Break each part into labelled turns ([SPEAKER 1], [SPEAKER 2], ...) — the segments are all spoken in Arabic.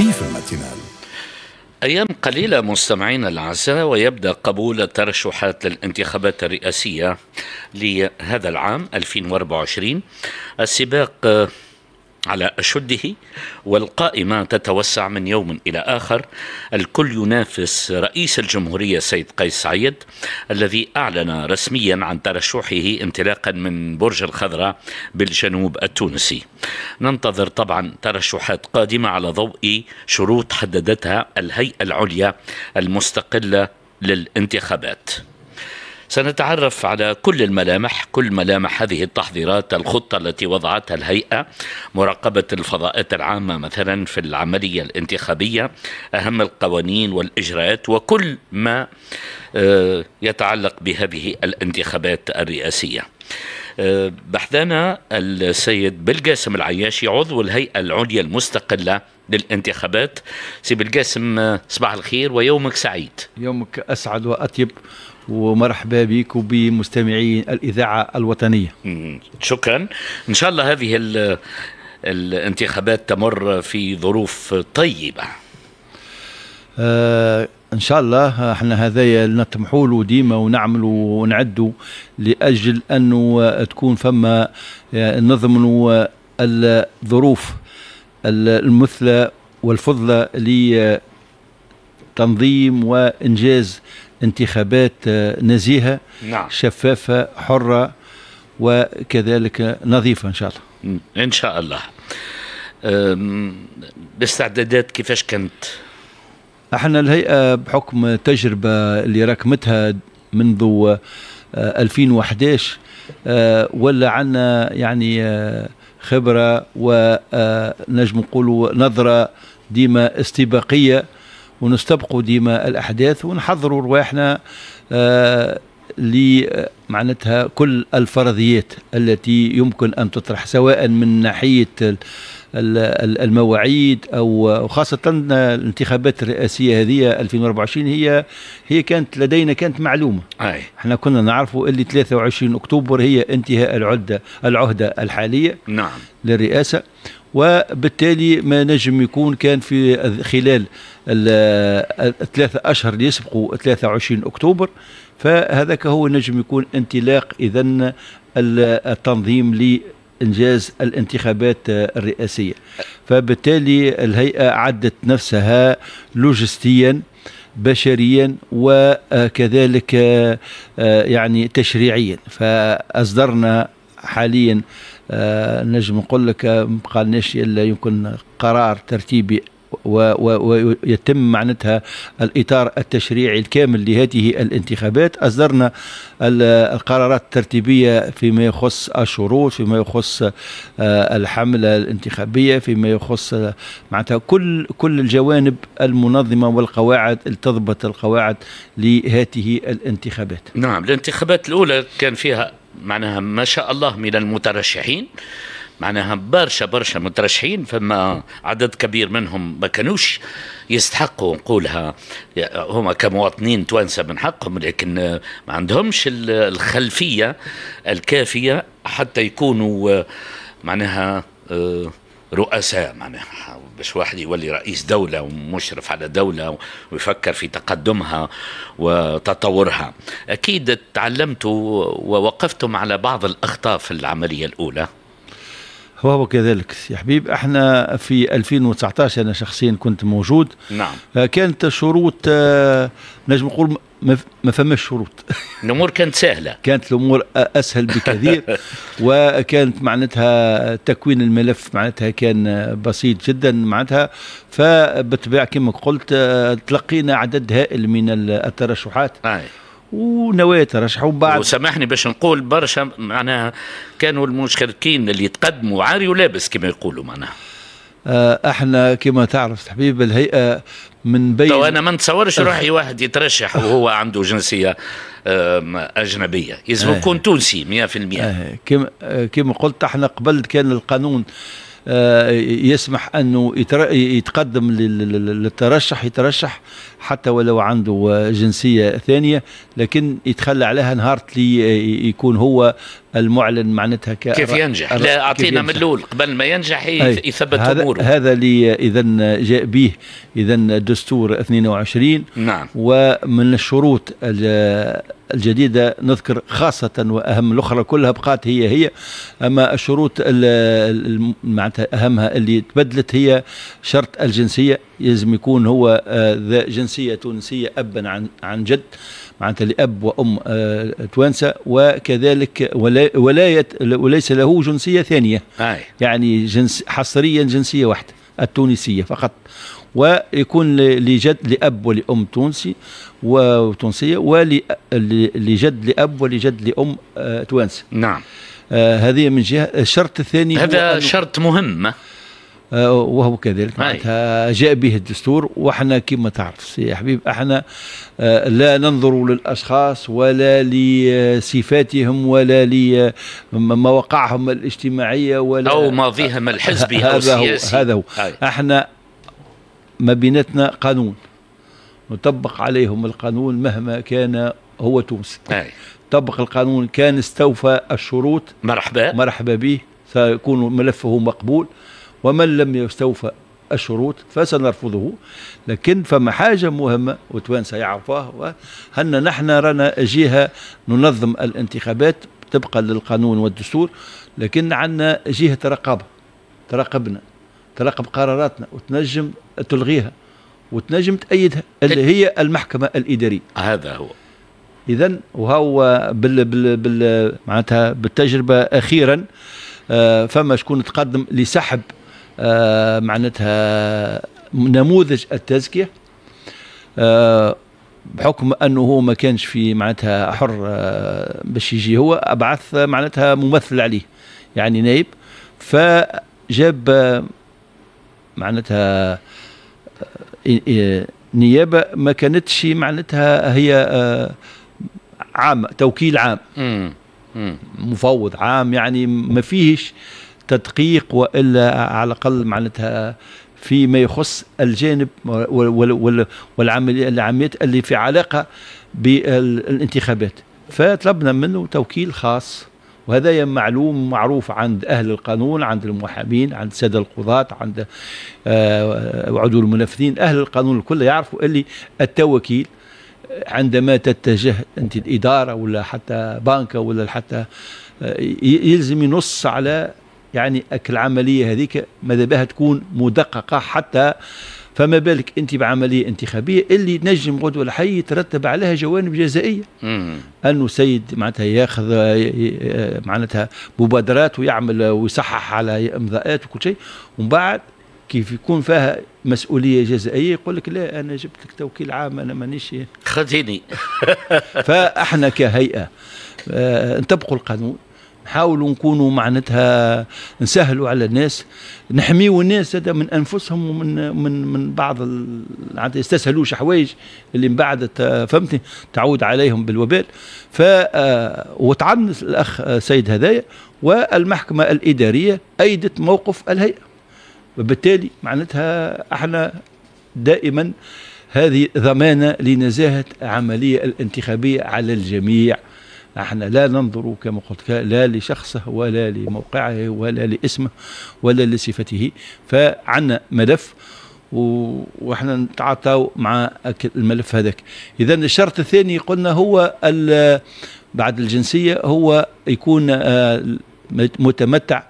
[SPEAKER 1] ضيف الماتينال
[SPEAKER 2] أيام قليلة مستمعينا العزاء ويبدأ قبول الترشحات للانتخابات الرئاسية لهذا العام 2024 السباق على أشده والقائمة تتوسع من يوم إلى آخر الكل ينافس رئيس الجمهورية سيد قيس سعيد الذي أعلن رسميا عن ترشحه انطلاقا من برج الخضراء بالجنوب التونسي ننتظر طبعا ترشحات قادمة على ضوء شروط حددتها الهيئة العليا المستقلة للانتخابات سنتعرف على كل الملامح كل ملامح هذه التحضيرات الخطة التي وضعتها الهيئة مراقبة الفضاءات العامة مثلا في العملية الانتخابية أهم القوانين والإجراءات وكل ما آه، يتعلق بهذه الانتخابات الرئاسية بحثنا السيد بلقاسم العياشي عضو الهيئة العليا المستقلة للانتخابات سي بلقاسم صباح الخير ويومك سعيد
[SPEAKER 1] يومك أسعد وأطيب ومرحبا بك وبمستمعي الإذاعة الوطنية
[SPEAKER 2] شكرا إن شاء الله هذه الانتخابات تمر في ظروف طيبة
[SPEAKER 1] آه ان شاء الله احنا هذايا نطمحوا له ديما ونعملوا ونعدوا لاجل انه تكون فما آه، نضمنوا آه، الظروف المثلى والفضلى لتنظيم وانجاز انتخابات آه، نزيهه نعم. شفافه حره وكذلك نظيفه ان شاء الله
[SPEAKER 2] ان شاء الله الاستعدادات كيفاش كانت
[SPEAKER 1] احنا الهيئه بحكم التجربه اللي راكمتها منذ 2011 آه، آه، ولا عنا يعني آه، خبره ونجم نقولوا نظره ديما استباقيه ونستبقوا ديما الاحداث ونحضروا رواحنا ل معناتها كل الفرضيات التي يمكن ان تطرح سواء من ناحيه المواعيد او خاصه الانتخابات الرئاسيه هذه 2024 هي هي كانت لدينا كانت معلومه أي. احنا كنا نعرفوا اللي 23 اكتوبر هي انتهاء العده العهده الحاليه نعم للرئاسه وبالتالي ما نجم يكون كان في خلال الثلاثة أشهر اللي يسبقوا 23 أكتوبر فهذاك هو نجم يكون انطلاق إذا التنظيم انجاز الانتخابات الرئاسيه فبالتالي الهيئه عدت نفسها لوجستيا بشريا وكذلك آه، يعني تشريعيا فاصدرنا حاليا آه، نجم نقول لك ما قالناش الا يمكن قرار ترتيبي ويتم معناتها الإطار التشريعي الكامل لهذه الانتخابات أصدرنا القرارات الترتيبية فيما يخص الشروط فيما يخص آه، الحملة الانتخابية فيما يخص آه، معناتها كل كل الجوانب المنظمة والقواعد تضبط القواعد لهذه الانتخابات
[SPEAKER 2] نعم الانتخابات الأولى كان فيها معناها ما شاء الله من المترشحين معناها برشا برشا مترشحين فما عدد كبير منهم ما كانوش يستحقوا نقولها هما كمواطنين توانسه من حقهم لكن ما عندهمش الخلفيه الكافيه حتى يكونوا معناها آه، رؤساء معناها باش واحد يولي رئيس دولة ومشرف على دولة ويفكر في تقدمها وتطورها أكيد تعلمتوا ووقفتم على بعض الأخطاء في العملية
[SPEAKER 1] الأولى وهو كذلك يا حبيب احنا في 2019 انا شخصيا كنت موجود نعم آه، كانت الشروط آه، نجم نقول ما فماش شروط الامور كانت سهله كانت الامور اسهل بكثير وكانت معناتها تكوين الملف معناتها كان بسيط جدا معناتها فبالطبيعه كما قلت آه، تلقينا عدد هائل من الترشحات آه. ونواة ترشحوا بعد وسامحني باش نقول برشا معناها كانوا
[SPEAKER 2] المشاركين اللي تقدموا عاري ولابس كما يقولوا معناها
[SPEAKER 1] آه، احنا كما تعرف حبيب الهيئه من بين طيب
[SPEAKER 2] انا ما نتصورش روحي واحد يترشح وهو عنده جنسيه اجنبيه لازم يكون آه. تونسي 100%
[SPEAKER 1] آه، كما كما قلت احنا قبل كان القانون آه، يسمح انه يتقدم للترشح يترشح حتى ولو عنده جنسيه ثانيه لكن يتخلى عليها نهار اللي يكون هو المعلن معناتها كيف ينجح لا اعطينا من الاول
[SPEAKER 2] قبل ما ينجح يثبت هذا
[SPEAKER 1] اموره هذا اللي اذا جاء به اذا الدستور 22 نعم ومن الشروط الجديدة نذكر خاصة وأهم الأخرى كلها بقات هي هي أما الشروط معناتها أهمها اللي تبدلت هي شرط الجنسية يلزم يكون هو آه، ذا جنسية تونسية أبا عن عن جد معناتها لأب وأم آه، توانسة وكذلك ولاية وليس له جنسية ثانية يعني جنس حصريا جنسية واحدة التونسية فقط ويكون لجد لاب ولام تونسي وتونسيه ولجد لاب ولجد لام آه، توانسه. نعم. آه هذه من جهه الشرط الثاني هذا شرط مهم آه وهو كذلك جاء به الدستور واحنا كما تعرف يا حبيب احنا آه لا ننظر للاشخاص ولا لصفاتهم ولا لمواقعهم الاجتماعيه ولا او ماضيهم الحزبي او السياسي هذا هو هذا هو احنا ما بيناتنا قانون نطبق عليهم القانون مهما كان هو تونسي طبق القانون كان استوفى الشروط مرحبا مرحبا به سيكون ملفه مقبول ومن لم يستوفى الشروط فسنرفضه لكن فما حاجة مهمة وتوانسة يعرفوها أن نحن رانا جهة ننظم الانتخابات طبقا للقانون والدستور لكن عندنا جهة رقابة تراقبنا تراقب قراراتنا وتنجم تلغيها وتنجم تأيدها اللي هي المحكمة الإدارية هذا هو إذا وهو بال بال بال معناتها بالتجربة أخيرا آه فما شكون تقدم لسحب آه معناتها نموذج التزكية آه بحكم انه هو ما كانش في معناتها حر آه، باش يجي هو ابعث معناتها ممثل عليه يعني نائب فجاب معناتها آه، آه، نيابه ما كانتش معناتها هي آه، عام توكيل عام مفوض عام يعني ما فيهش تدقيق والا على الاقل معناتها فيما يخص الجانب والعمليات اللي في علاقه بالانتخابات فطلبنا منه توكيل خاص وهذا معلوم معروف عند أهل القانون عند المحامين عند سادة القضاة عند آه، عدول المنفذين أهل القانون الكل يعرفوا اللي التوكيل عندما تتجه أنت الإدارة ولا حتى بنكة ولا حتى آه، يلزم ينص على يعني العملية هذيك ماذا بها تكون مدققة حتى فما بالك انت بعمليه انتخابيه اللي نجم غدوه الحي يترتب عليها جوانب جزائيه انه سيد معناتها ياخذ معناتها مبادرات ويعمل ويصحح على امضاءات وكل شيء ومن بعد كيف يكون فيها مسؤوليه جزائيه يقول لك لا انا جبت لك توكيل عام انا مانيش خذيني فاحنا كهيئه آه، نطبقوا القانون نحاولوا نكونوا معناتها نسهلوا على الناس نحميوا الناس هذا من انفسهم ومن من من بعض معناتها يستسهلوش حوايج اللي من بعد فهمتني تعود عليهم بالوبال ف آه، وتعنس الاخ آه، سيد هذايا والمحكمه الاداريه ايدت موقف الهيئه وبالتالي معناتها احنا دائما هذه ضمانه لنزاهه العمليه الانتخابيه على الجميع احنا لا ننظر كما قلت لا لشخصه ولا لموقعه ولا لاسمه ولا لصفته فعنا ملف واحنا نتعاطاو مع الملف هذاك اذا الشرط الثاني قلنا هو بعد الجنسيه هو يكون آه، متمتع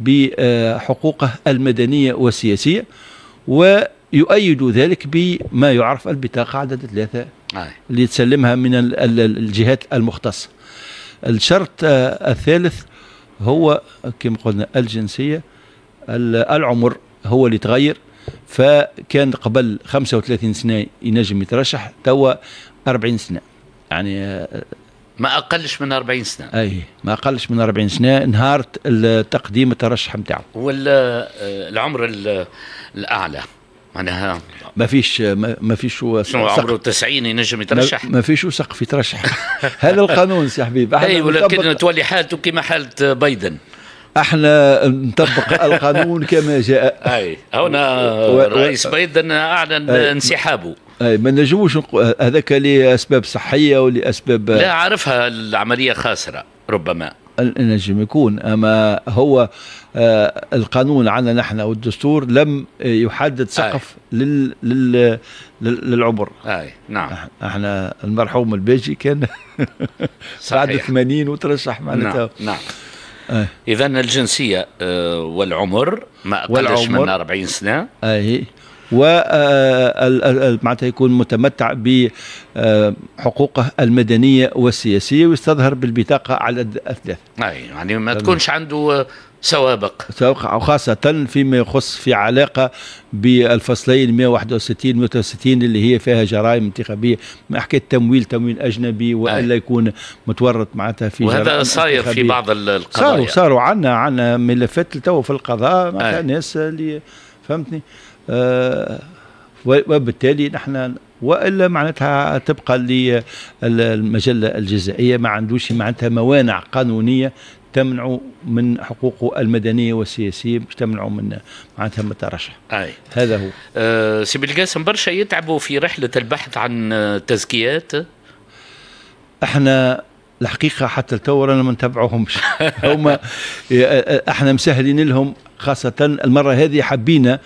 [SPEAKER 1] بحقوقه المدنيه والسياسيه ويؤيد ذلك بما يعرف البطاقه عدد ثلاثه اللي تسلمها من الجهات المختصه الشرط آه، الثالث هو كما قلنا الجنسية العمر هو اللي تغير فكان قبل 35 سنة ينجم يترشح توا 40 سنة يعني آه،
[SPEAKER 2] ما اقلش من 40 سنه
[SPEAKER 1] اي ما اقلش من 40 سنه نهار تقديم الترشح نتاعو
[SPEAKER 2] والعمر آه، الاعلى معناها
[SPEAKER 1] ما فيش ما فيش هو عمره
[SPEAKER 2] 90 ينجم يترشح ما
[SPEAKER 1] فيش سقف يترشح هذا القانون سي حبيب اي ولكن
[SPEAKER 2] تولي حالته كما حاله بايدن
[SPEAKER 1] احنا نطبق القانون كما جاء اي هنا الرئيس
[SPEAKER 2] بايدن اعلن انسحابه
[SPEAKER 1] اي ما نجموش هذاك لاسباب صحيه ولاسباب لا
[SPEAKER 2] عارفها العمليه خاسره ربما
[SPEAKER 1] النجم يكون أما هو آه، القانون عندنا نحن والدستور لم يحدد سقف لل لل للعمر أي نعم احنا المرحوم الباجي كان بعد 80 وترشح نعم، معناتها نعم,
[SPEAKER 2] نعم. أيه. اذا الجنسيه آه، والعمر ما اقلش من 40 سنه
[SPEAKER 1] اي و آه، معناتها يكون متمتع بحقوقه المدنيه والسياسيه ويستظهر بالبطاقه على الثلاث اي يعني ما تكونش عنده سوابق سوابق وخاصة فيما يخص في علاقة بالفصلين 161 163 اللي هي فيها جرائم انتخابية ما حكاية تمويل تمويل أجنبي وإلا يكون متورط معناتها في وهذا صاير في بعض
[SPEAKER 2] القضايا صاروا
[SPEAKER 1] صاروا عنا عنا ملفات لتو في القضاء مع ناس اللي فهمتني آه، وبالتالي نحن والا معناتها تبقى للمجله الجزائيه ما عندوش معناتها موانع قانونيه تمنع من حقوقه المدنيه والسياسيه باش تمنع من معناتها من الترشح. اي هذا هو. أه
[SPEAKER 2] سي بالقاسم برشا يتعبوا في رحله البحث عن تزكيات.
[SPEAKER 1] احنا الحقيقه حتى لتو رانا ما نتبعوهمش هما آه، آه، احنا مسهلين لهم خاصه المره هذه حبينا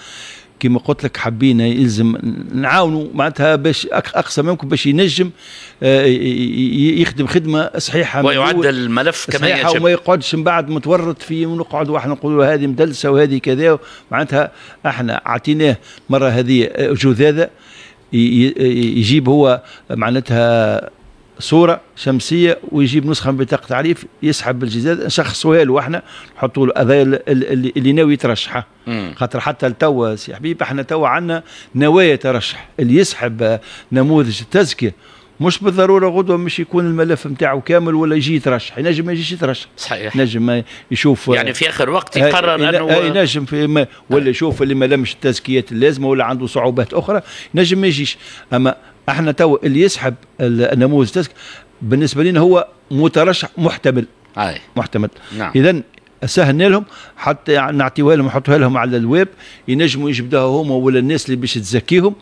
[SPEAKER 1] كما قلت لك حبينا يلزم نعاونوا معناتها باش اقصى ما يمكن باش ينجم آه، يخدم خدمه صحيحه ويعد الملف كما يجب وما يقعدش من بعد متورط في ونقعد احنا نقولوا هذه مدلسه وهذه كذا معناتها احنا اعطيناه مره هذه آه، جذاذه يجيب هو معناتها صوره شمسيه ويجيب نسخه من بطاقه تعريف يسحب بالجزاز نشخصوها له احنا نحطوا له هذا اللي, اللي ناوي يترشح خاطر حتى لتوا سي حبيب احنا توا عندنا نوايا ترشح اللي يسحب آه، نموذج التزكيه مش بالضروره غدوه مش يكون الملف نتاعو كامل ولا يجي يترشح ينجم ما يجيش يترشح صحيح ينجم يشوف آه، يعني في
[SPEAKER 2] اخر وقت يقرر آه، انه
[SPEAKER 1] ينجم في ما ولا يشوف اللي ما لمش التزكيات اللازمه ولا عنده صعوبات اخرى ينجم ما يجيش اما احنا تو اللي يسحب النموذج تسك بالنسبه لنا هو مترشح محتمل أي. محتمل نعم. اذا سهلنا لهم حتى يعني نعطيوها لهم نحطوها لهم على الويب ينجموا يجبدوها هما ولا الناس اللي باش تزكيهم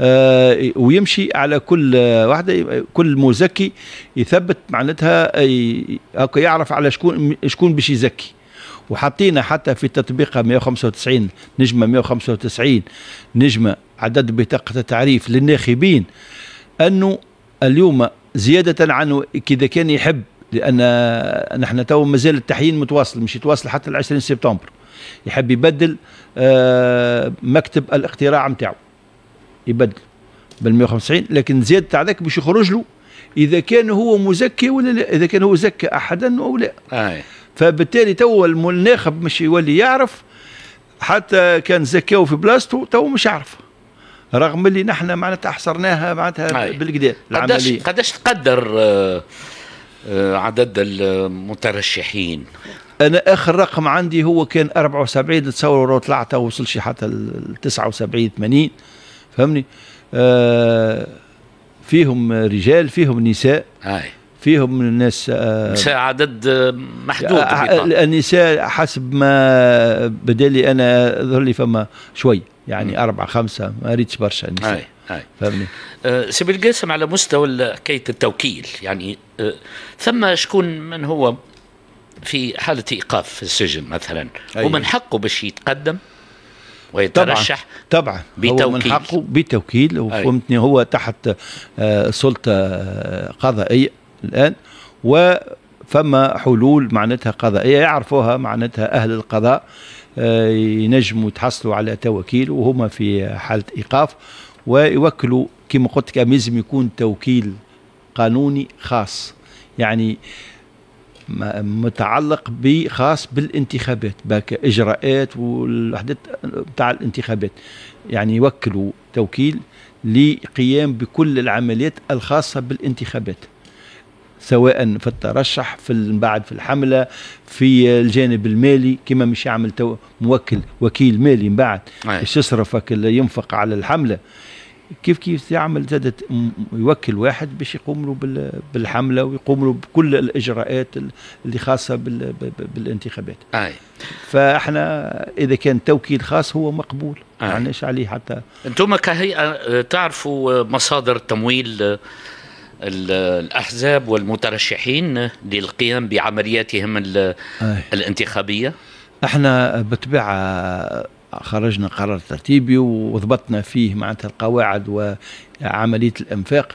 [SPEAKER 1] آه ويمشي على كل واحده كل مزكي يثبت معناتها آه، هكا يعرف على شكون شكون باش يزكي وحطينا حتى في تطبيقها 195 نجمة 195 نجمة عدد بطاقة التعريف للناخبين أنه اليوم زيادة عن كذا كان يحب لأن نحن تو مازال التحيين متواصل مش يتواصل حتى ال 20 سبتمبر يحب يبدل آه، مكتب الاقتراع نتاعو يبدل بال 195 لكن زيادة هذاك باش يخرج له اذا كان هو مزكي ولا لا اذا كان هو زكى احدا او لا أي. آه. فبالتالي تو الناخب مش يولي يعرف حتى كان زكاو في بلاصتو تو مش عارف رغم اللي نحن معناتها احصرناها معناتها بالكدا
[SPEAKER 2] قداش قداش تقدر آه، آه، عدد المترشحين
[SPEAKER 1] انا اخر رقم عندي هو كان 74 نتصور لو طلعت وصل شي حتى 79 80 فهمني آه فيهم رجال فيهم نساء آه فيهم من الناس نساء
[SPEAKER 2] آه، عدد آه، محدود آه،
[SPEAKER 1] النساء حسب ما بدالي انا ظهر لي فما شوي يعني اربع أربعة خمسة ما ريتش برشا النساء هاي هاي. فهمني
[SPEAKER 2] أه سي بالقاسم على مستوى حكاية التوكيل يعني أه ثم شكون من هو في حالة إيقاف في السجن مثلا أيه. ومن حقه باش يتقدم ويترشح
[SPEAKER 1] طبعا بتوكيل هو من حقه بتوكيل أيوة. وفهمتني هو تحت سلطة قضائية الآن وفما حلول معناتها قضائية يعرفوها معناتها أهل القضاء آه، ينجموا تحصلوا على توكيل وهما في حالة إيقاف ويوكلوا كما قلت لك لازم يكون توكيل قانوني خاص يعني متعلق بخاص بالانتخابات باك اجراءات والوحدات بتاع الانتخابات يعني يوكلوا توكيل لقيام بكل العمليات الخاصه بالانتخابات سواء في الترشح في بعد في الحمله في الجانب المالي كما مش يعمل تو موكل وكيل مالي من بعد ايش يصرف ينفق على الحمله كيف كيف يعمل زادت يوكل واحد باش يقوم له بالحمله ويقوم له بكل الاجراءات اللي خاصه بالانتخابات. اي فاحنا اذا كان توكيل خاص هو مقبول ما عليه حتى
[SPEAKER 2] انتم كهيئه تعرفوا مصادر التمويل الأحزاب والمترشحين للقيام بعملياتهم الانتخابية
[SPEAKER 1] احنا بالطبيعة خرجنا قرار ترتيبي وضبطنا فيه معناتها القواعد وعمليه الانفاق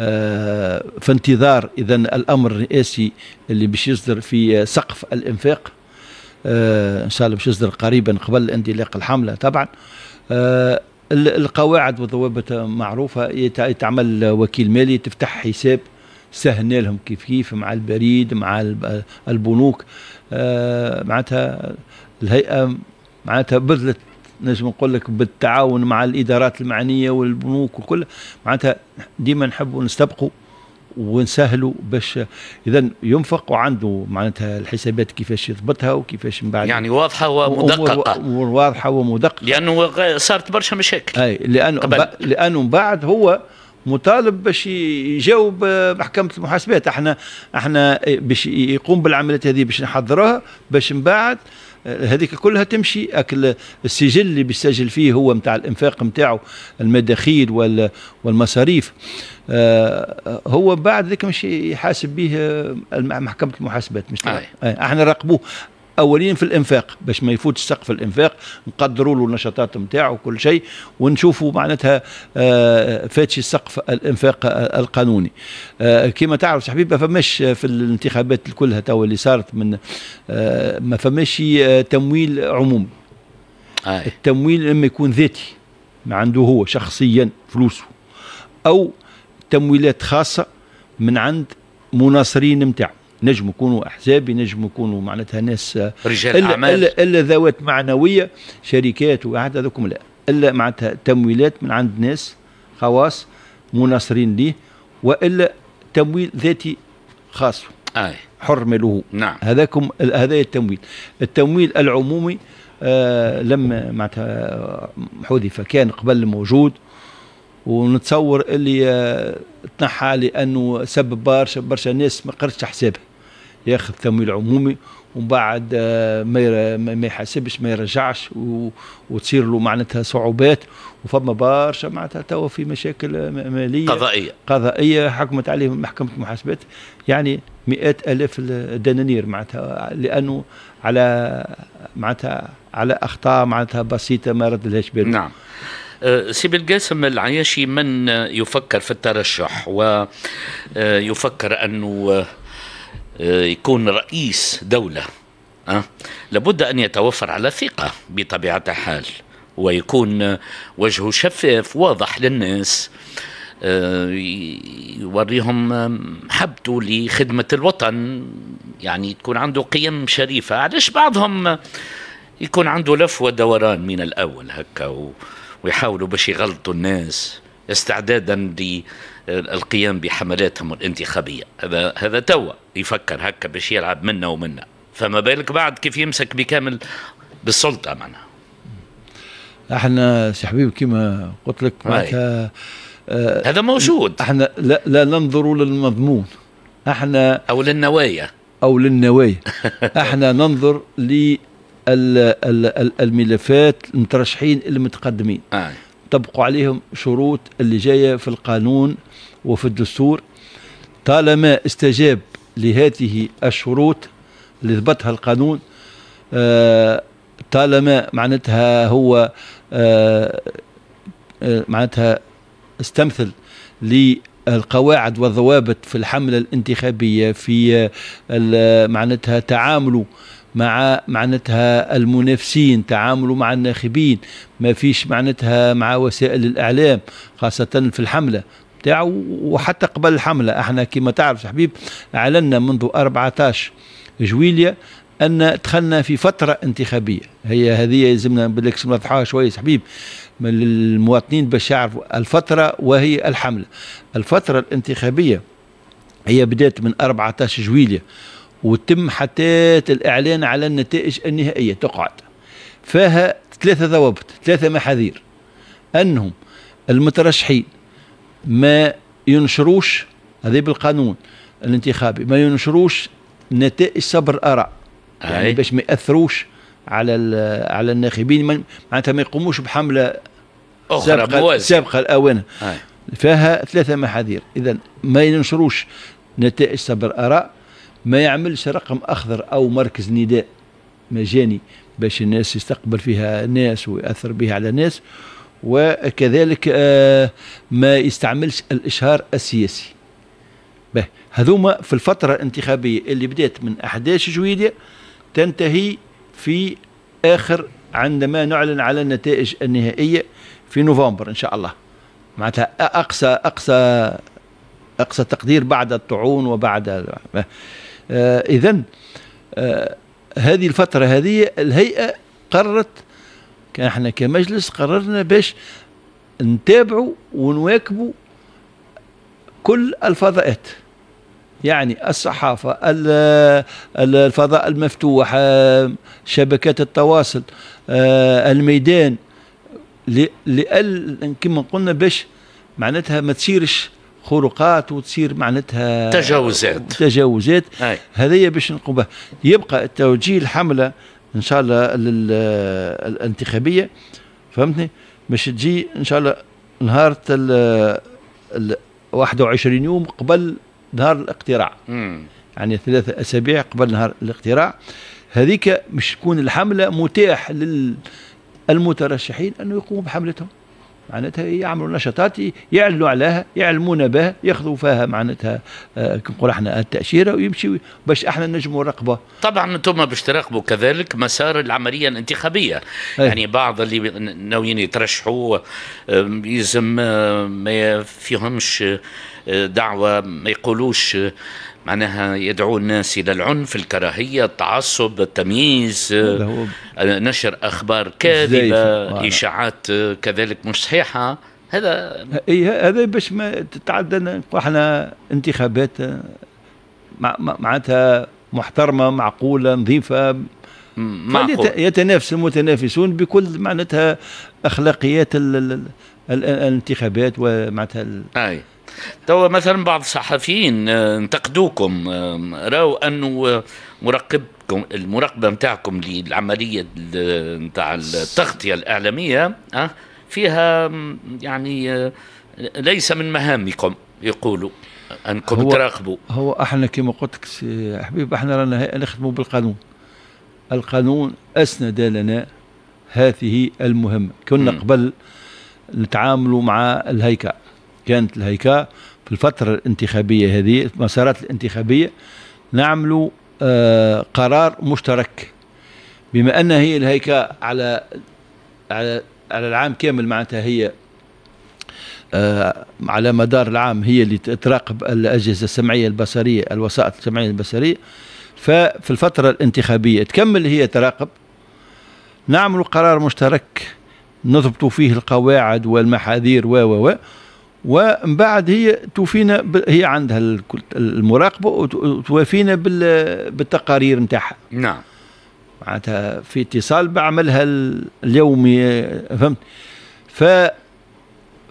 [SPEAKER 1] آه في انتظار اذا الامر الرئاسي اللي باش يصدر في سقف الانفاق آه ان شاء الله باش يصدر قريبا قبل اندلاق الحمله طبعا آه القواعد والضوابط معروفه يتعمل وكيل مالي تفتح حساب سهلنا لهم كيف كيف مع البريد مع البنوك آه، معناتها الهيئه معناتها بذلت نجم نقول لك بالتعاون مع الادارات المعنيه والبنوك وكل معناتها ديما نحبوا نستبقوا ونسهلوا باش اذا ينفق وعنده معناتها الحسابات كيفاش يضبطها وكيفاش من بعد يعني واضحه ومدققه واضحه ومدققه لانه صارت برشا مشاكل اي لانه قبل. لانه من بعد هو مطالب باش يجاوب محكمه المحاسبات احنا احنا باش يقوم بالعمليات هذه باش نحضروها باش من بعد هذيك كلها تمشي اكل السجل اللي بيسجل فيه هو نتاع الانفاق نتاعو المداخيل والمصاريف آه، آه، هو بعد ذلك مش يحاسب به آه، محكمه المحاسبات مش آه. احنا نراقبوه اوليا في الانفاق باش ما يفوتش سقف الانفاق نقدروا له النشاطات نتاعو وكل شيء ونشوفوا معناتها آه، فاتش السقف الانفاق القانوني آه، كما تعرف حبيبي ما فماش في الانتخابات كلها توا اللي صارت من آه، ما فماش تمويل عمومي التمويل اما يكون ذاتي ما عنده هو شخصيا فلوسه او تمويلات خاصه من عند مناصرين نتاعو نجم يكونوا احزابي نجم يكونوا معناتها ناس رجال إلا اعمال الا, ذوات معنويه شركات وقعد هذوكم لا الا معناتها تمويلات من عند ناس خواص مناصرين ليه والا تمويل ذاتي خاص اي حر ماله نعم هذاكم هذا التمويل التمويل العمومي آه لما معناتها حذف كان قبل موجود ونتصور اللي آه تنحى لانه سبب برشا برشا ناس ما قرتش حسابها ياخذ تمويل عمومي ومن بعد آه، ما ما يحاسبش ما يرجعش وتصير له معناتها صعوبات وفما برشا معناتها توا في مشاكل آه، ماليه قضائيه قضائيه حكمت عليه محكمه المحاسبات يعني مئات الاف الدنانير معناتها لانه على معناتها على اخطاء معناتها بسيطه ما ردلهاش باله نعم
[SPEAKER 2] آه، سي بالقاسم العياشي من يفكر في الترشح ويفكر انه آه، يكون رئيس دولة أه؟ لابد أن يتوفر على ثقة بطبيعة الحال ويكون وجهه شفاف واضح للناس آه، يوريهم حبته لخدمة الوطن يعني تكون عنده قيم شريفة علاش بعضهم يكون عنده لف ودوران من الأول هكا ويحاولوا باش يغلطوا الناس استعدادا القيام بحملاتهم الانتخابية هذا هذا توا يفكر هكا باش يلعب منا ومنا فما بالك بعد كيف يمسك بكامل بالسلطة معناها
[SPEAKER 1] احنا سي حبيب كما قلت لك معناتها آه هذا موجود احنا لا, لا ننظر للمضمون احنا او للنوايا او للنوايا احنا ننظر للملفات المترشحين المتقدمين آه. طبقوا عليهم شروط اللي جاية في القانون وفي الدستور طالما استجاب لهذه الشروط اللي ضبطها القانون آه، طالما معناتها هو آه، آه، معناتها استمثل للقواعد والضوابط في الحملة الانتخابية في معناتها تعامله مع معناتها المنافسين تعاملوا مع الناخبين ما فيش معناتها مع وسائل الإعلام خاصة في الحملة بتاعه وحتى قبل الحملة احنا كما تعرف حبيب أعلنا منذ 14 جويليا أن دخلنا في فترة انتخابية هي هذه يلزمنا بالعكس نوضحوها شوية حبيب للمواطنين باش يعرفوا الفترة وهي الحملة الفترة الانتخابية هي بدأت من 14 جويلية وتم حتى الإعلان على النتائج النهائية تقعد فيها ثلاثة ضوابط ثلاثة محاذير أنهم المترشحين ما ينشروش هذه بالقانون الانتخابي ما ينشروش نتائج صبر الاراء يعني باش ما ياثروش على على الناخبين معناتها ما يقوموش بحمله
[SPEAKER 2] أخرى سابقه الاوانه سابقه
[SPEAKER 1] الاوان فيها ثلاثه محاذير اذا ما ينشروش نتائج صبر اراء ما يعملش رقم أخضر أو مركز نداء مجاني باش الناس يستقبل فيها ناس ويأثر بها على ناس وكذلك آه، ما يستعملش الإشهار السياسي به هذوما في الفترة الانتخابية اللي بدأت من 11 جويلية تنتهي في آخر عندما نعلن على النتائج النهائية في نوفمبر إن شاء الله معناتها أقصى أقصى أقصى تقدير بعد الطعون وبعد آه، إذا آه، هذه الفترة هذه الهيئة قررت احنا كمجلس قررنا باش نتابعوا ونواكبوا كل الفضاءات يعني الصحافة الفضاء المفتوح آه، شبكات التواصل الميدان لأل كما قلنا باش معناتها ما تصيرش خروقات وتصير معناتها تجاوزات تجاوزات هذايا باش نقوم يبقى توجيه الحمله ان شاء الله الانتخابيه فهمتني باش تجي ان شاء الله نهار ال 21 يوم قبل نهار الاقتراع مم. يعني ثلاثة أسابيع قبل نهار الاقتراع هذيك مش تكون الحملة متاح للمترشحين أنه يقوموا بحملتهم معناتها يعملوا نشاطات يعلنوا عليها يعلمونا بها ياخذوا فيها معناتها آه، كما نقول احنا التاشيره ويمشي باش احنا نجموا رقبه
[SPEAKER 2] طبعا انتم باش تراقبوا كذلك مسار العمليه الانتخابيه أي. يعني بعض اللي ناويين يترشحوا يلزم ما فيهمش آه، دعوه ما يقولوش معناها يدعو الناس الى العنف الكراهيه التعصب التمييز آه، نشر اخبار كاذبه اشاعات آه، كذلك مش صحيحه
[SPEAKER 1] هذا إيه هذا باش ما تتعدى احنا انتخابات آه، معناتها محترمه معقوله نظيفه معقول يتنافس المتنافسون بكل معناتها اخلاقيات الانتخابات ومعناتها
[SPEAKER 2] اي توا مثلا بعض الصحفيين آه، انتقدوكم آه، راوا انه مراقبكم المراقبه نتاعكم للعمليه نتاع التغطيه الاعلاميه آه، فيها يعني ليس من مهامكم يقولوا انكم هو تراقبوا
[SPEAKER 1] هو احنا كما قلت لك حبيب احنا رانا نخدموا بالقانون القانون اسند لنا هذه المهمه كنا قبل نتعاملوا مع الهيكل كانت الهيكا في الفترة الانتخابية هذه المسارات الانتخابية نعملوا آه، قرار مشترك بما أن هي الهيكا على على على العام كامل معناتها هي آه على مدار العام هي اللي تراقب الأجهزة السمعية البصرية الوسائط السمعية البصرية ففي الفترة الانتخابية تكمل هي تراقب نعمل قرار مشترك نضبط فيه القواعد والمحاذير و و و ومن بعد هي توفينا هي عندها المراقبه وتوافينا بالتقارير نتاعها نعم معناتها في اتصال بعملها اليومي فهمت ف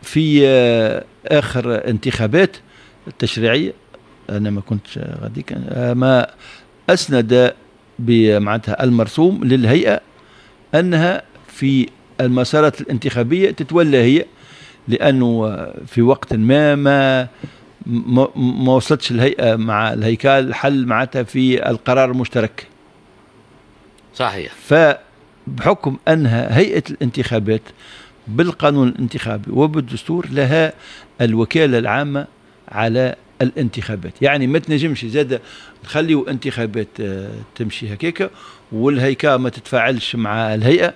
[SPEAKER 1] في آه، اخر انتخابات التشريعيه انا ما كنتش غادي ما اسند بمعناتها المرسوم للهيئه انها في المسارات الانتخابيه تتولى هي لانه في وقت ما ما ما وصلتش الهيئه مع الهيكل حل معناتها في القرار المشترك صحيح فبحكم انها هيئه الانتخابات بالقانون الانتخابي وبالدستور لها الوكاله العامه على الانتخابات يعني ما تنجمش زادة نخليو انتخابات آه، تمشي هكاكا والهيكله ما تتفاعلش مع الهيئه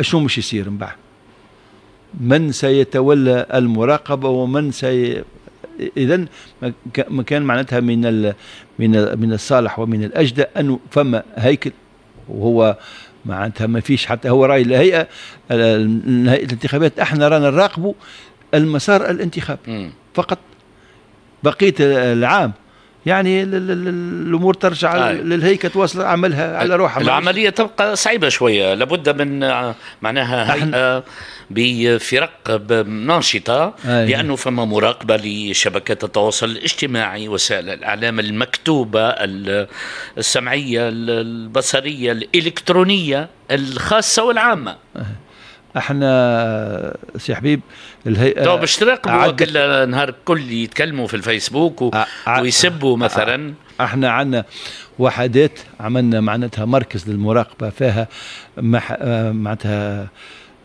[SPEAKER 1] شو مش يصير من بعد من سيتولى المراقبه ومن سي اذا ما كان معناتها من ال من ال من الصالح ومن الاجدى انه فما هيكل وهو معناتها ما فيش حتى هو راي الهيئه هيئه الانتخابات احنا رانا نراقبوا المسار الانتخابي فقط بقيه العام يعني الامور ترجع آه. للهيكل تواصل عملها على آه. روحها العمليه
[SPEAKER 2] تبقى صعيبه شويه لابد من آه، معناها هيئه بفرق ناشطه آه. لانه فما مراقبه لشبكات التواصل الاجتماعي وسائل الاعلام المكتوبه السمعيه البصريه الالكترونيه
[SPEAKER 1] الخاصه والعامه آه. احنا سي حبيب الهيئه طب
[SPEAKER 2] تراقبوا كل نهار كل يتكلموا في الفيسبوك و... ويسبوا مثلا
[SPEAKER 1] احنا عندنا وحدات عملنا معناتها مركز للمراقبه فيها مح... معناتها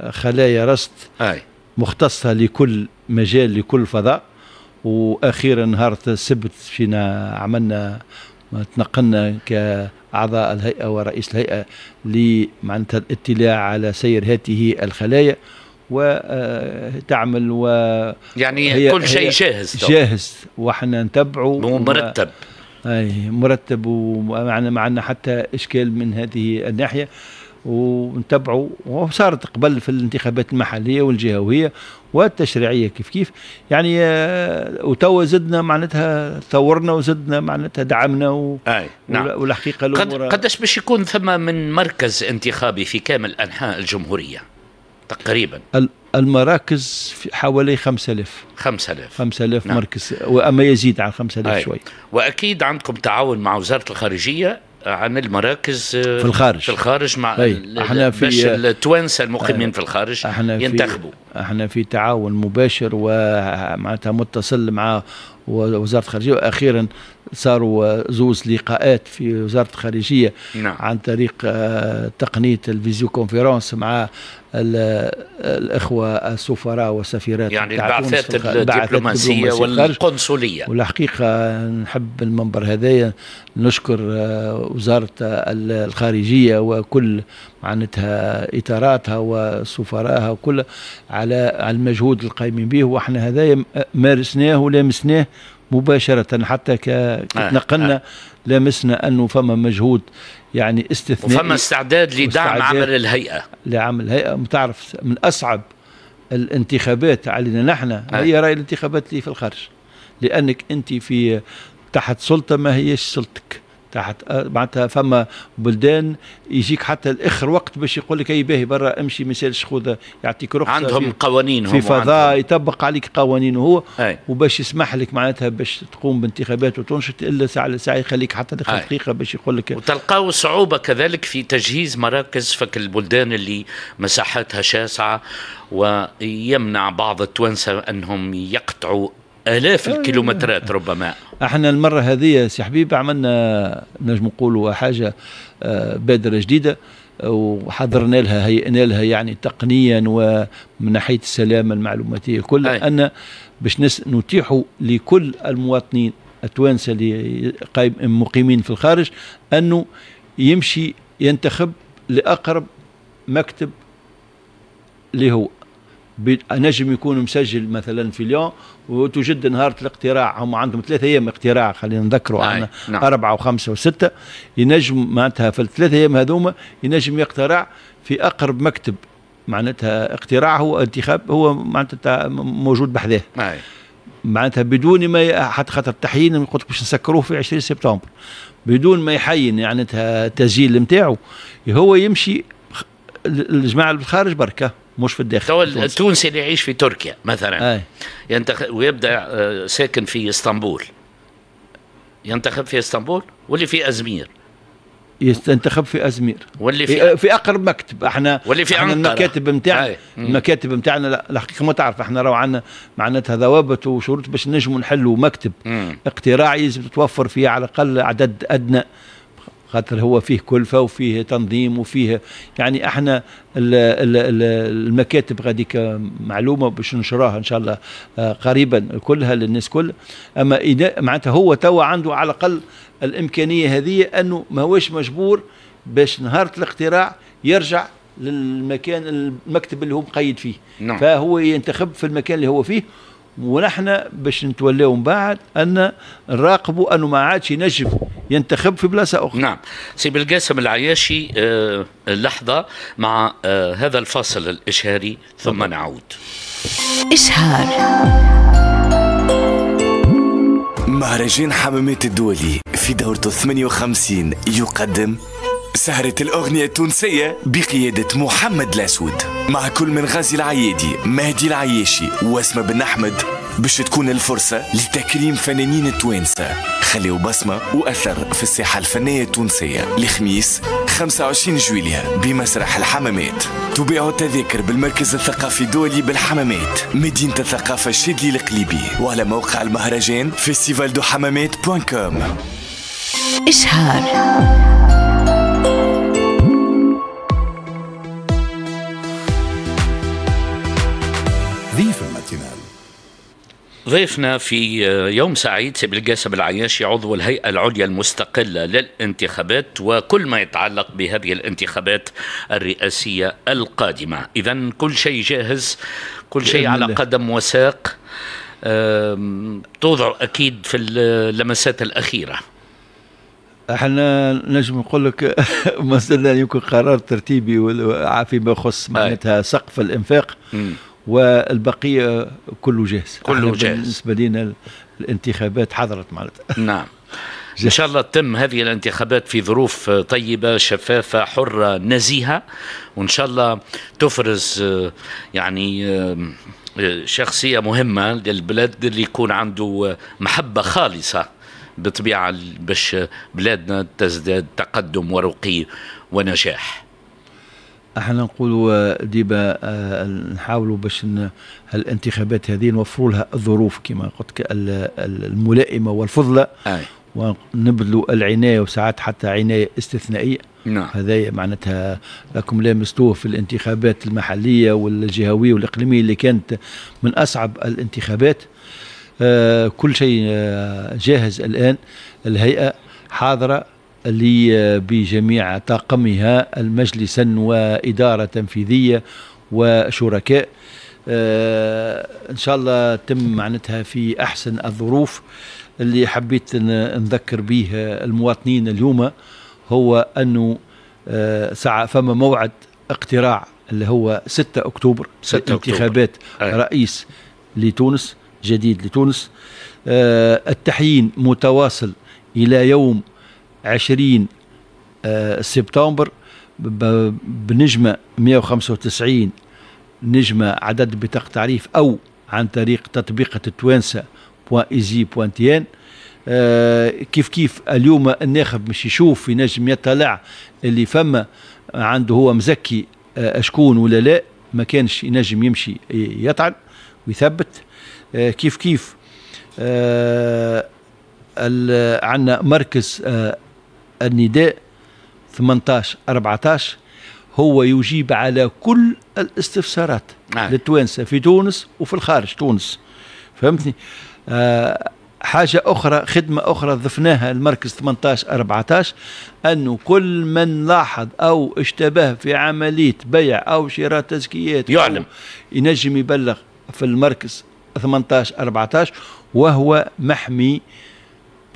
[SPEAKER 1] خلايا رصد مختصه لكل مجال لكل فضاء واخيرا نهار السبت فينا عملنا تنقلنا ك أعضاء الهيئة ورئيس الهيئة لمعناتها الاطلاع على سير هذه الخلايا وتعمل آه، و يعني هي كل شيء جاهز جاهز وحنا نتبعه ومرتب اي مرتب ومعنا معنا حتى اشكال من هذه الناحيه ونتبعوا وصارت قبل في الانتخابات المحليه والجهويه والتشريعيه كيف كيف يعني آه، وتوا زدنا معناتها ثورنا وزدنا معناتها دعمنا و... أي. نعم. والحقيقه الامور قد...
[SPEAKER 2] قداش باش يكون ثم من مركز انتخابي في كامل انحاء الجمهوريه تقريبا
[SPEAKER 1] المراكز حوالي 5000 5000 5000 نعم. مركز واما يزيد عن 5000 شوي
[SPEAKER 2] واكيد عندكم تعاون مع وزاره الخارجيه عن المراكز آه، في الخارج في الخارج مع احنا في باش التوانسه المقيمين في الخارج
[SPEAKER 1] احنا ينتخبوا احنا في تعاون مباشر ومعناتها متصل مع وزاره الخارجيه واخيرا صاروا زوز لقاءات في وزاره الخارجيه نعم. عن طريق آه، تقنيه الفيزيو كونفيرونس مع آه، الاخوه السفراء والسفيرات يعني البعثات الدبلوماسيه والقنصليه والحقيقه نحب المنبر هذايا نشكر آه، وزاره الخارجيه وكل معناتها اطاراتها وسفراها وكل على المجهود القايمين به واحنا هذايا مارسناه ولامسناه مباشرة حتى آه، نقلنا آه. لمسنا أنه فما مجهود يعني استثنائي وفما استعداد لدعم عمل الهيئة لعمل الهيئة متعرف من أصعب الانتخابات علينا نحن آه. هي رأي الانتخابات اللي في الخارج لأنك أنت في تحت سلطة ما هيش سلطتك تحت أه، معناتها فما بلدان يجيك حتى الاخر وقت باش يقول لك اي باهي برا امشي ما يسالش خذ يعطيك رخصه عندهم قوانين في فضاء يطبق عليك قوانين هو وباش يسمح لك معناتها باش تقوم بانتخابات وتنشط الا ساعه لساعه يخليك حتى دقيقه باش يقول لك
[SPEAKER 2] وتلقاو صعوبه كذلك في تجهيز مراكز فك البلدان اللي مساحاتها شاسعه ويمنع بعض التوانسه انهم يقطعوا الاف الكيلومترات ربما
[SPEAKER 1] احنا المره هذه سي حبيب عملنا نجم نقولوا حاجه آه، بادره جديده وحضرنا لها هيئنا لها يعني تقنيا ومن ناحيه السلامه المعلوماتيه كلها ان باش نتيحوا لكل المواطنين التوانسه اللي مقيمين في الخارج انه يمشي ينتخب لاقرب مكتب اللي هو نجم يكون مسجل مثلا في اليوم وتجد نهار الاقتراع هم عندهم ثلاثة أيام اقتراع خلينا نذكروا عنا نعم. أربعة وخمسة وستة ينجم معناتها في الثلاثة أيام هذوما ينجم يقترع في أقرب مكتب معناتها اقتراع هو انتخاب هو معناتها موجود بحذاه معناتها بدون ما حتى خاطر التحيين قلت باش نسكروه في 20 سبتمبر بدون ما يحين يعني التسجيل نتاعو هو يمشي الجماعه اللي بالخارج بركه مش في الداخل تو التونسي اللي يعيش في تركيا مثلا أي.
[SPEAKER 2] ينتخب ويبدا آه، ساكن في اسطنبول ينتخب في اسطنبول واللي في ازمير
[SPEAKER 1] ينتخب في ازمير واللي في إيه، في اقرب مكتب احنا واللي في احنا المكاتب نتاعنا المكاتب نتاعنا لا الحقيقه ما تعرف احنا راهو عندنا معناتها ضوابط وشروط باش نجموا نحلوا مكتب اقتراعي لازم تتوفر فيه على الاقل عدد ادنى خاطر هو فيه كلفه وفيه تنظيم وفيه يعني احنا المكاتب غاديك معلومه باش نشراها ان شاء الله آه، قريبا كلها للناس كل اما اذا معناتها هو توا عنده على الاقل الامكانيه هذه انه ماهوش مجبور باش نهار الاقتراع يرجع للمكان المكتب اللي هو مقيد فيه نعم. فهو ينتخب في المكان اللي هو فيه ونحن باش نتولاو من بعد ان نراقبوا انه ما عادش ينجم ينتخب في بلاصة أخرى نعم
[SPEAKER 2] سي بالقاسم العياشي آه، لحظة مع آه، هذا الفاصل الإشهاري ثم نعود
[SPEAKER 1] إشهار مهرجان حمامات الدولي في دورته 58 يقدم سهرة الأغنية التونسية بقيادة محمد الأسود مع كل من غازي العيادي مهدي العياشي واسمة بن أحمد باش تكون الفرصة لتكريم فنانين التوانسة خليوا بصمة وأثر في الساحة الفنية التونسية الخميس 25 جويليا بمسرح الحمامات تبيع التذاكر بالمركز الثقافي الدولي بالحمامات مدينة الثقافة الشدلي القليبي وعلى موقع المهرجان فيستيفال دو حمامات بوان كوم إشهار
[SPEAKER 2] ضيفنا في آه، يوم سعيد سيب القاسم العياشي عضو الهيئة العليا المستقلة للانتخابات وكل ما يتعلق بهذه الانتخابات الرئاسية القادمة إذا كل شيء جاهز كل شيء على قدم وساق توضع أكيد في اللمسات الأخيرة
[SPEAKER 1] احنا نجم نقول لك ما زلنا يمكن قرار ترتيبي فيما يخص معناتها سقف الانفاق م. والبقيه كله جاهز كله جاهز بالنسبه لنا الانتخابات حضرت معناتها نعم
[SPEAKER 2] ان شاء الله تتم هذه الانتخابات في ظروف طيبه شفافه حره نزيهه وان شاء الله تفرز يعني شخصيه مهمه للبلاد اللي يكون عنده محبه خالصه بطبيعه باش بلادنا تزداد تقدم ورقي ونجاح
[SPEAKER 1] احنا نقولوا ديبا آه، نحاولوا باش الانتخابات هذه نوفروا لها الظروف كما قلت الملائمه والفضله أي. ونبذلوا العنايه وساعات حتى عنايه استثنائيه نعم هذايا معناتها راكم لامستوه في الانتخابات المحليه والجهويه والاقليميه اللي كانت من اصعب الانتخابات آه كل شيء آه، جاهز الان الهيئه حاضره بجميع طاقمها المجلسا وإدارة تنفيذية وشركاء آه، إن شاء الله تم معناتها في أحسن الظروف اللي حبيت نذكر به المواطنين اليوم هو أنه ساعة فما موعد اقتراع اللي هو 6 أكتوبر 6 انتخابات أكتوبر. رئيس لتونس جديد لتونس آه، التحيين متواصل إلى يوم 20 آه، سبتمبر بنجمة 195 نجمة عدد بطاقة تعريف أو عن طريق تطبيقة التوانسة ايزي تيان آه كيف كيف اليوم الناخب مش يشوف ينجم يطلع اللي فما عنده هو مزكي آه شكون ولا لا ما كانش ينجم يمشي يطعن ويثبت آه كيف كيف آه، عندنا مركز آه، النداء 18 14 هو يجيب على كل الاستفسارات نعم. للتوانسة في تونس وفي الخارج تونس فهمتني آه حاجة أخرى خدمة أخرى ضفناها المركز 18 14 أنه كل من لاحظ أو اشتبه في عملية بيع أو شراء تزكيات يعلم ينجم يبلغ في المركز 18 14 وهو محمي آه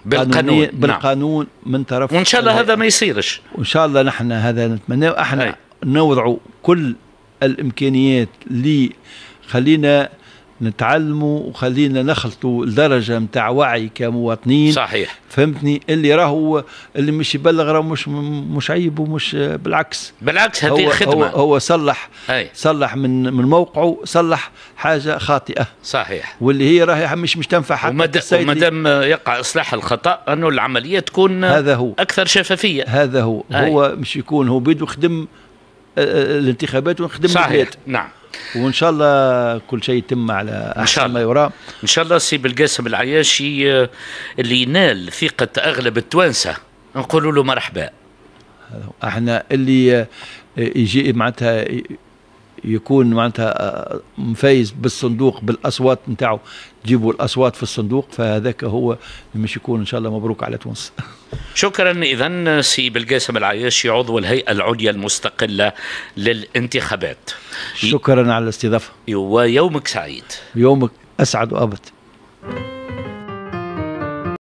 [SPEAKER 1] بالقانون نعم. بالقانون نعم. من طرف وان شاء الله هذا ما يصيرش وان شاء الله نحن هذا نتمنى احنا نوضع كل الامكانيات لي خلينا نتعلموا وخلينا نخلطوا الدرجة نتاع وعي كمواطنين صحيح فهمتني اللي راهو اللي مش يبلغ راهو مش مش عيب ومش بالعكس بالعكس هذه خدمة هو, هو صلح أي. صلح من من موقعه صلح حاجة خاطئة صحيح واللي هي راهي مش مش تنفع حتى وما ومادام
[SPEAKER 2] يقع إصلاح الخطأ أنه العملية تكون هذا هو أكثر شفافية
[SPEAKER 1] هذا هو هي. هو مش يكون هو بيدو خدم آه، آه، الانتخابات ونخدم صحيح البيت. نعم وان شاء الله كل شيء يتم
[SPEAKER 2] على احسن ما يرام ان شاء الله سي بالقاسم العياشي آه، اللي ينال ثقه
[SPEAKER 1] اغلب التوانسه نقولوا له مرحبا احنا اللي آه، يجي معناتها يكون معناتها آه، مفايز بالصندوق بالاصوات نتاعو تجيبوا الاصوات في الصندوق فهذاك هو مش يكون ان شاء الله مبروك على تونس
[SPEAKER 2] شكرا اذا سي بالقاسم العياشي عضو الهيئه العليا المستقله للانتخابات شكرا على الاستضافه ويومك سعيد
[SPEAKER 1] يومك اسعد وابد